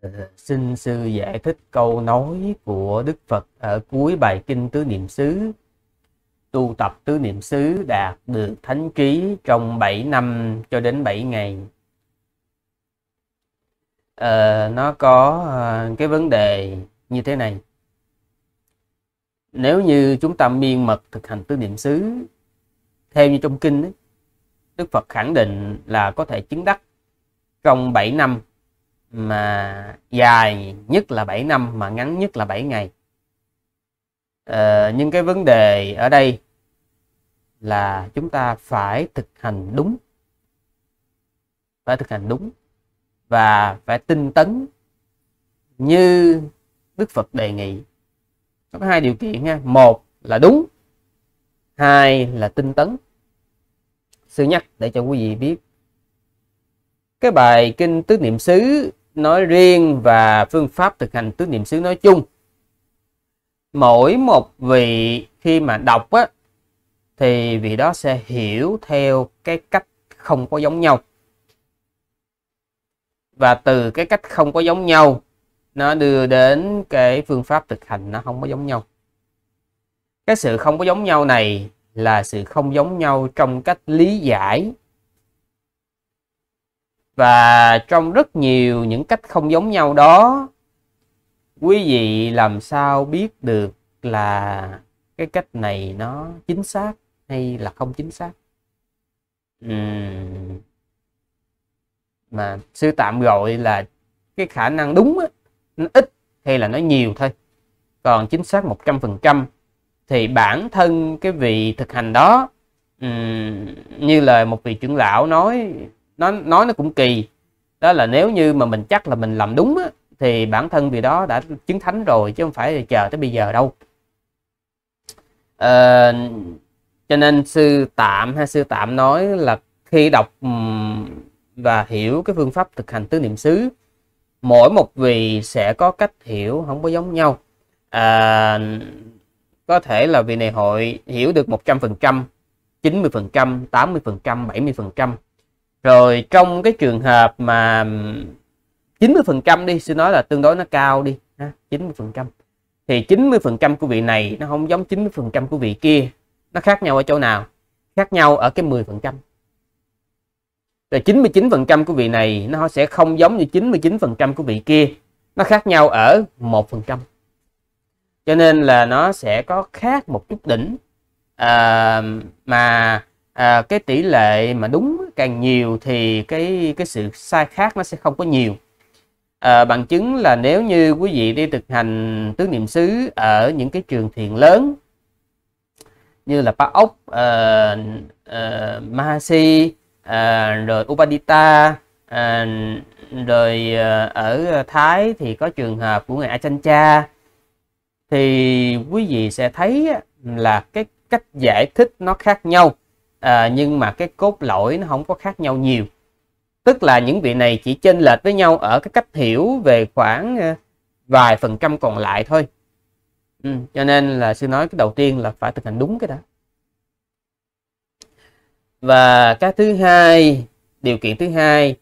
Ờ, xin sư giải thích câu nói của Đức Phật ở cuối bài kinh Tứ Niệm xứ. Tu tập Tứ Niệm xứ đạt được thánh trí trong 7 năm cho đến 7 ngày. À, nó có ờ, cái vấn đề như thế này. Nếu như chúng ta miên mật thực hành Tứ Niệm xứ theo như trong kinh ấy, Đức Phật khẳng định là có thể chứng đắc trong 7 năm mà dài nhất là 7 năm mà ngắn nhất là 7 ngày ờ, nhưng cái vấn đề ở đây là chúng ta phải thực hành đúng phải thực hành đúng và phải tinh tấn như Đức Phật đề nghị có hai điều kiện ha một là đúng hai là tinh tấn sư nhắc để cho quý vị biết cái bài kinh tứ niệm xứ nói riêng và phương pháp thực hành tứ niệm xứ nói chung mỗi một vị khi mà đọc á thì vị đó sẽ hiểu theo cái cách không có giống nhau và từ cái cách không có giống nhau nó đưa đến cái phương pháp thực hành nó không có giống nhau cái sự không có giống nhau này là sự không giống nhau trong cách lý giải và trong rất nhiều những cách không giống nhau đó quý vị làm sao biết được là cái cách này nó chính xác hay là không chính xác uhm. mà sư tạm gọi là cái khả năng đúng á, nó ít hay là nó nhiều thôi còn chính xác 100% thì bản thân cái vị thực hành đó um, như lời một vị trưởng lão nói nó nói nó cũng kỳ đó là nếu như mà mình chắc là mình làm đúng á, thì bản thân vì đó đã chứng thánh rồi chứ không phải chờ tới bây giờ đâu à, cho nên sư tạm hay sư tạm nói là khi đọc và hiểu cái phương pháp thực hành tứ niệm xứ mỗi một vị sẽ có cách hiểu không có giống nhau à, có thể là vị này hội hiểu được 100% 90% 80% 70% rồi trong cái trường hợp mà 90 phần trăm đi xin nói là tương đối nó cao đi ha, 90 phần trăm thì 90 phần trăm của vị này nó không giống 90 phần trăm của vị kia nó khác nhau ở chỗ nào khác nhau ở cái 10 phần trăm rồi 99 phần trăm của vị này nó sẽ không giống như 99 phần trăm của vị kia nó khác nhau ở một phần trăm cho nên là nó sẽ có khác một chút đỉnh à, mà à, cái tỷ lệ mà đúng càng nhiều thì cái cái sự sai khác nó sẽ không có nhiều à, bằng chứng là nếu như quý vị đi thực hành tứ niệm xứ ở những cái trường thiền lớn như là Park Ốc, uh, uh, Mahasi, uh, rồi Upadita, uh, rồi uh, ở Thái thì có trường hợp của ngài Achan Cha thì quý vị sẽ thấy là cái cách giải thích nó khác nhau à, nhưng mà cái cốt lõi nó không có khác nhau nhiều tức là những vị này chỉ chênh lệch với nhau ở cái cách hiểu về khoảng à, vài phần trăm còn lại thôi ừ, cho nên là sư nói cái đầu tiên là phải thực hành đúng cái đó và cái thứ hai điều kiện thứ hai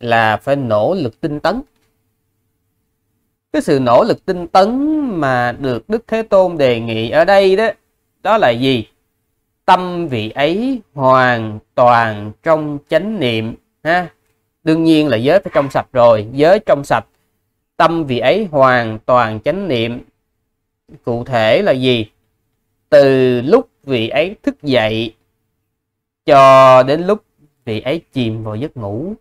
là phải nỗ lực tinh tấn cái sự nỗ lực tinh tấn mà được đức thế tôn đề nghị ở đây đó đó là gì tâm vị ấy hoàn toàn trong chánh niệm ha đương nhiên là giới phải trong sạch rồi giới trong sạch tâm vị ấy hoàn toàn chánh niệm cụ thể là gì từ lúc vị ấy thức dậy cho đến lúc vị ấy chìm vào giấc ngủ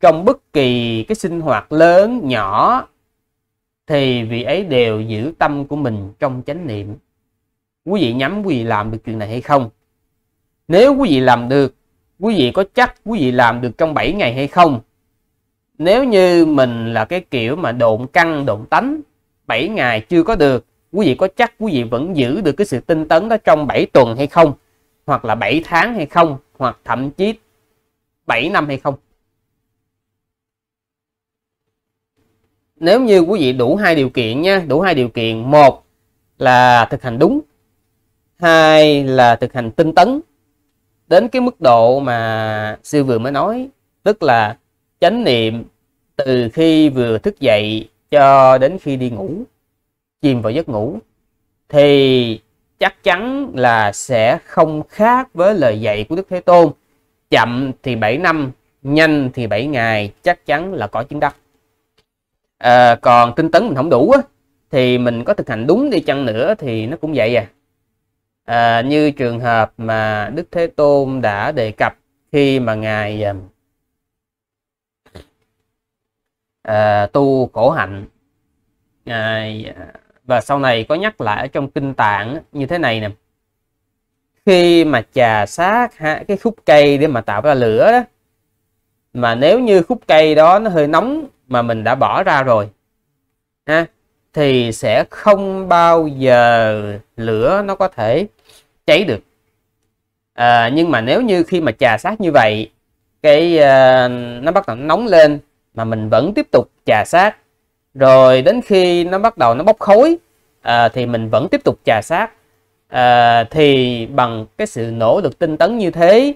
trong bất kỳ cái sinh hoạt lớn nhỏ thì vị ấy đều giữ tâm của mình trong chánh niệm quý vị nhắm quý vị làm được chuyện này hay không nếu quý vị làm được quý vị có chắc quý vị làm được trong 7 ngày hay không nếu như mình là cái kiểu mà độn căng độn tánh 7 ngày chưa có được quý vị có chắc quý vị vẫn giữ được cái sự tinh tấn đó trong 7 tuần hay không hoặc là 7 tháng hay không hoặc thậm chí 7 năm hay không nếu như quý vị đủ hai điều kiện nha đủ hai điều kiện một là thực hành đúng hai là thực hành tinh tấn đến cái mức độ mà sư vừa mới nói tức là chánh niệm từ khi vừa thức dậy cho đến khi đi ngủ chìm vào giấc ngủ thì chắc chắn là sẽ không khác với lời dạy của Đức Thế Tôn chậm thì 7 năm nhanh thì 7 ngày chắc chắn là có chứng đắc à, còn tinh tấn mình không đủ á, thì mình có thực hành đúng đi chăng nữa thì nó cũng vậy à à, như trường hợp mà Đức Thế Tôn đã đề cập khi mà ngài um, à, tu khổ hạnh à, và sau này có nhắc lại ở trong kinh tạng như thế này nè khi mà chà sát ha, cái khúc cây để mà tạo ra lửa đó mà nếu như khúc cây đó nó hơi nóng mà mình đã bỏ ra rồi ha thì sẽ không bao giờ lửa nó có thể cháy được à, nhưng mà nếu như khi mà trà sát như vậy cái uh, nó bắt đầu nóng lên mà mình vẫn tiếp tục trà sát rồi đến khi nó bắt đầu nó bốc khối à, thì mình vẫn tiếp tục trà sát à, thì bằng cái sự nỗ lực tinh tấn như thế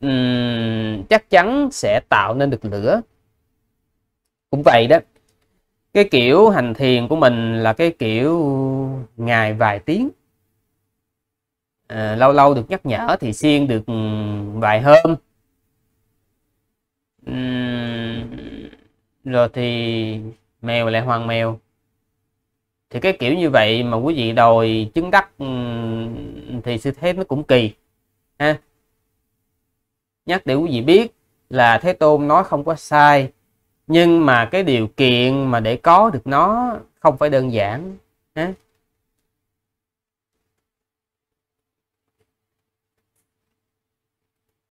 um, chắc chắn sẽ tạo nên được lửa cũng vậy đó cái kiểu hành thiền của mình là cái kiểu ngày vài tiếng à, lâu lâu được nhắc nhở thì siêng được ừ, vài hôm uhm, rồi thì mèo lại hoàng mèo thì cái kiểu như vậy mà quý vị đòi chứng đắc ừ, thì sư thế nó cũng kỳ ha nhắc để quý vị biết là thế tôn nói không có sai nhưng mà cái điều kiện mà để có được nó không phải đơn giản